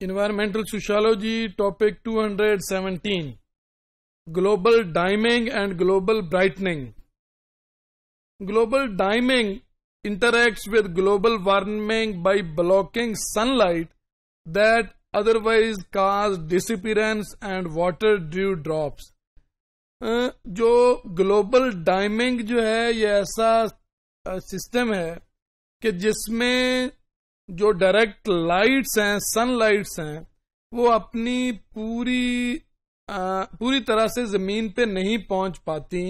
environmental sociology topic 217 global dimming and global brightening global dimming interacts with global warming by blocking sunlight that otherwise cause disappearance and water dew drops जो global dimming जो है ये ऐसा system है कि जिसमें जो direct lights हैं सनलाइट्स हैं वो अपनी पूरी आ, पूरी तरह से जमीन पे नहीं पहुंच पाती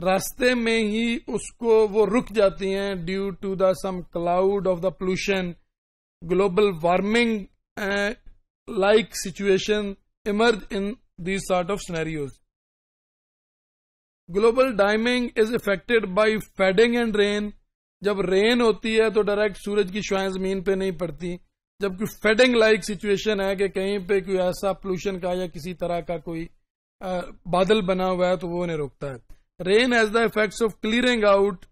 रास्ते में ही उसको वो रुक जाती हैं due to the some cloud of the pollution global warming like situation emerge in these sort of scenarios global dimming is effected by fading and rain जब रेन होती है तो डायरेक्ट सूरज की श्वाएं जमीन पे नहीं पड़ती जबकि फेडिंग लाइक सिचुएशन है कि कहीं पे कोई ऐसा पोल्यूशन का या किसी तरह का कोई बादल बना हुआ है तो वो उन्हें रोकता है rain has the effects of clearing out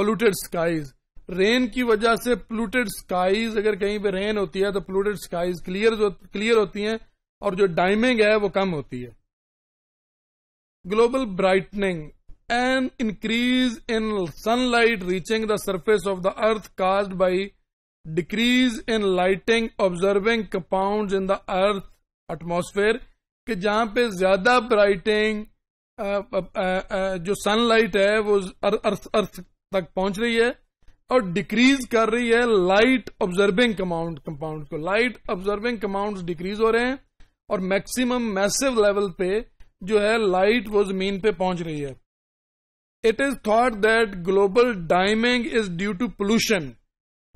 polluted skies rain की वजह से पोलूटेड स्काईज अगर कहीं पे रेन होती है तो पोलूटेड स्काईज क्लियर क्लियर होती हैं और जो डाइमिंग है वो कम होती है global brightening an increase in sunlight reaching the surface of the earth caused by decrease in lighting observing compounds in the earth atmosphere कि जहां पे ज्यादा ब्राइटिंग जो सनलाइट है वो अर्थ अर्थ तक पहुंच रही है और डिक्रीज कर रही है लाइट ऑब्जर्विंग कमाउंड कंपाउंड को लाइट ऑब्जर्विंग कमाउंड डिक्रीज हो रहे हैं और मैक्सिमम मैसिव लेवल पे जो है लाइट वो जमीन पे पहुंच रही है it is thought that global dimming is due to pollution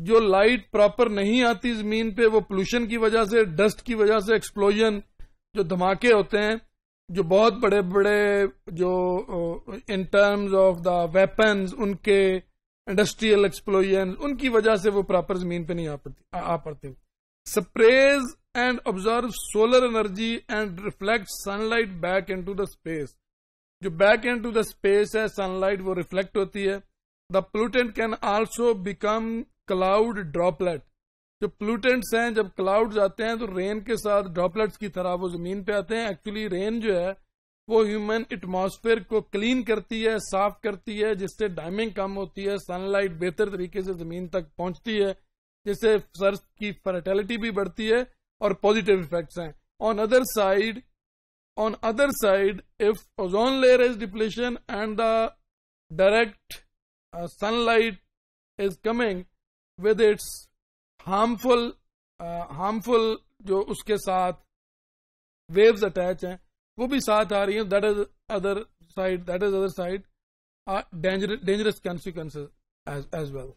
जो लाइट प्रॉपर नहीं आती जमीन पे वो पोल्यूशन की वजह से डस्ट की वजह से एक्सप्लोजन जो धमाके होते हैं जो बहुत बड़े बड़े जो in terms of the weapons उनके इंडस्ट्रियल एक्सप्लोजन उनकी वजह से वो प्रॉपर जमीन पे नहीं आ पड़ती आ पाते sprays and observe solar energy and reflect sunlight back into the space जो back and to the space है सनलाइट वो रिफ्लेक्ट होती है the pollutant can also become cloud droplet जो प्लूटेंट्स हैं जब क्लाउड आते हैं तो रेन के साथ ड्रॉपलेट्स की तरह वो जमीन पे आते हैं एक्चुअली रेन जो है वो ह्यूमन एटमोसफेयर को क्लीन करती है साफ करती है जिससे डायमिंग कम होती है सनलाइट बेहतर तरीके से जमीन तक पहुंचती है जिससे सर्स की फर्टेलिटी भी बढ़ती है और पॉजिटिव इफेक्ट्स हैं on other side on other side if ozone layer is depletion and the direct uh, sunlight is coming with its harmful uh, harmful जो उसके साथ waves attached हैं वो भी साथ आ रही हैं that is other side that is other side are dangerous dangerous consequences as as well